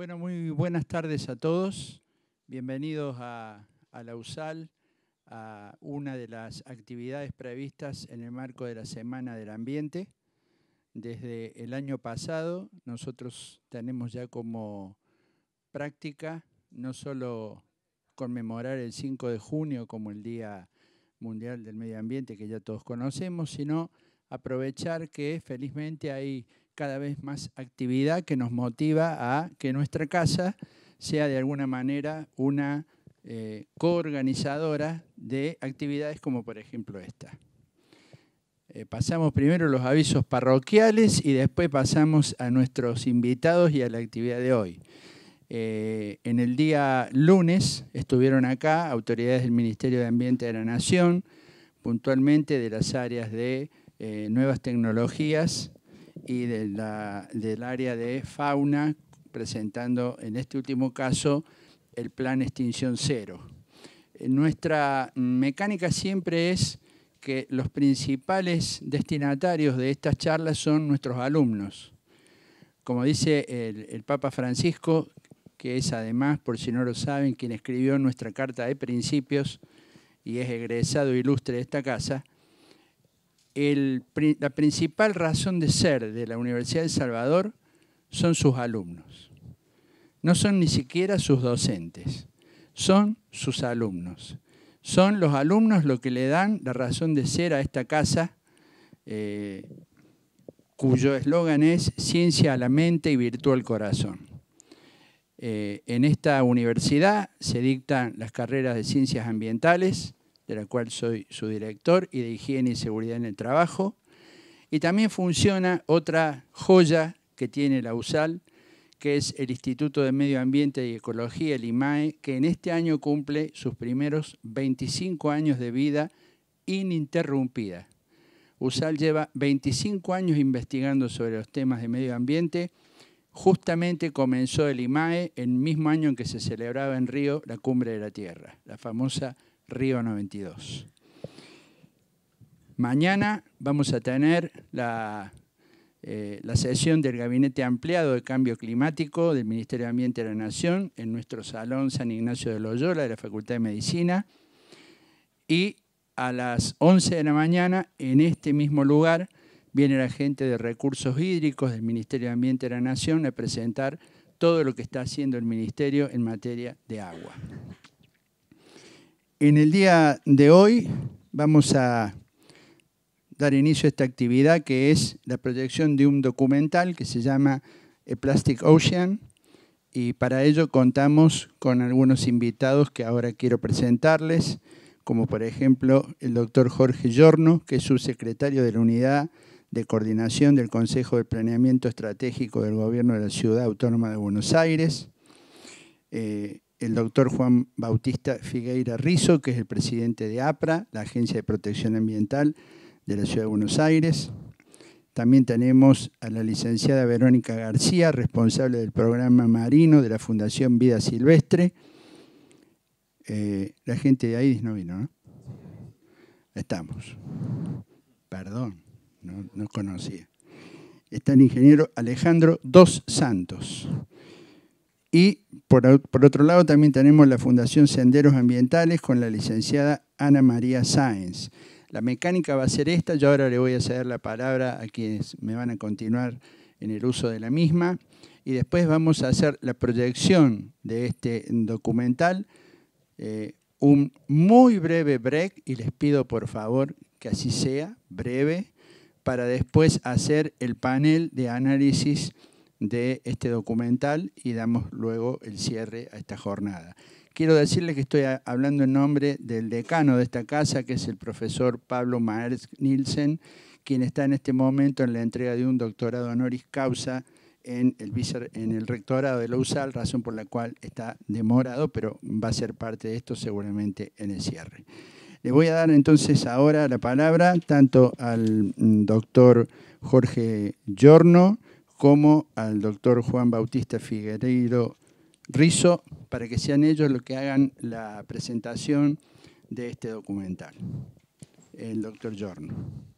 Bueno, muy buenas tardes a todos. Bienvenidos a, a la USAL, a una de las actividades previstas en el marco de la Semana del Ambiente. Desde el año pasado nosotros tenemos ya como práctica no solo conmemorar el 5 de junio como el Día Mundial del Medio Ambiente que ya todos conocemos, sino aprovechar que felizmente hay cada vez más actividad que nos motiva a que nuestra casa sea de alguna manera una eh, coorganizadora de actividades como por ejemplo esta. Eh, pasamos primero los avisos parroquiales y después pasamos a nuestros invitados y a la actividad de hoy. Eh, en el día lunes estuvieron acá autoridades del Ministerio de Ambiente de la Nación, puntualmente de las áreas de nuevas tecnologías, y del área de fauna, presentando en este último caso el plan extinción cero. Eh, nuestra mecánica siempre es que los principales destinatarios de estas charlas son nuestros alumnos. Como dice el Papa Francisco, que es además, por si no lo saben, quien escribió nuestra Carta de Principios y es egresado ilustre de esta casa, la principal razón de ser de la Universidad de El Salvador son sus alumnos. No son ni siquiera sus docentes, son sus alumnos. Son los alumnos los que le dan la razón de ser a esta casa, eh, cuyo eslogan es Ciencia a la mente y virtud al corazón. Eh, en esta universidad se dictan las carreras de ciencias ambientales, de la cual soy su director, y de higiene y seguridad en el trabajo. Y también funciona otra joya que tiene la USAL, que es el Instituto de Medio Ambiente y Ecología, el IMAE, que en este año cumple sus primeros 25 años de vida ininterrumpida. USAL lleva 25 años investigando sobre los temas de medio ambiente. Justamente comenzó el IMAE el mismo año en que se celebraba en Río la Cumbre de la Tierra, la famosa Río 92. Mañana vamos a tener la, eh, la sesión del Gabinete Ampliado de Cambio Climático del Ministerio de Ambiente de la Nación en nuestro Salón San Ignacio de Loyola de la Facultad de Medicina. Y a las 11 de la mañana, en este mismo lugar, viene la gente de Recursos Hídricos del Ministerio de Ambiente de la Nación a presentar todo lo que está haciendo el Ministerio en materia de agua. En el día de hoy vamos a dar inicio a esta actividad que es la proyección de un documental que se llama A Plastic Ocean y para ello contamos con algunos invitados que ahora quiero presentarles, como por ejemplo el doctor Jorge Jorno que es subsecretario de la Unidad de Coordinación del Consejo de Planeamiento Estratégico del Gobierno de la Ciudad Autónoma de Buenos Aires. Eh, el doctor Juan Bautista Figueira Rizo, que es el presidente de APRA, la Agencia de Protección Ambiental de la Ciudad de Buenos Aires. También tenemos a la licenciada Verónica García, responsable del programa marino de la Fundación Vida Silvestre. Eh, la gente de ahí no vino, ¿no? Estamos. Perdón, no conocía. Está el ingeniero Alejandro Dos Santos. Y por, otro lado también tenemos la Fundación Senderos Ambientales con la licenciada Ana María Sáenz. La mecánica va a ser esta, yo ahora le voy a ceder la palabra a quienes me van a continuar en el uso de la misma y después vamos a hacer la proyección de este documental, eh, un muy breve break y les pido por favor que así sea, breve, para después hacer el panel de análisis de este documental y damos luego el cierre a esta jornada. Quiero decirle que estoy hablando en nombre del decano de esta casa, que es el profesor Pablo Maersk Nielsen, quien está en este momento en la entrega de un doctorado honoris causa en el, en el rectorado de la USAL, razón por la cual está demorado, pero va a ser parte de esto seguramente en el cierre. Le voy a dar entonces ahora la palabra tanto al mm, doctor Jorge Giorno, como al doctor Juan Bautista Figueiredo Rizo, para que sean ellos los que hagan la presentación de este documental, el doctor Jorno.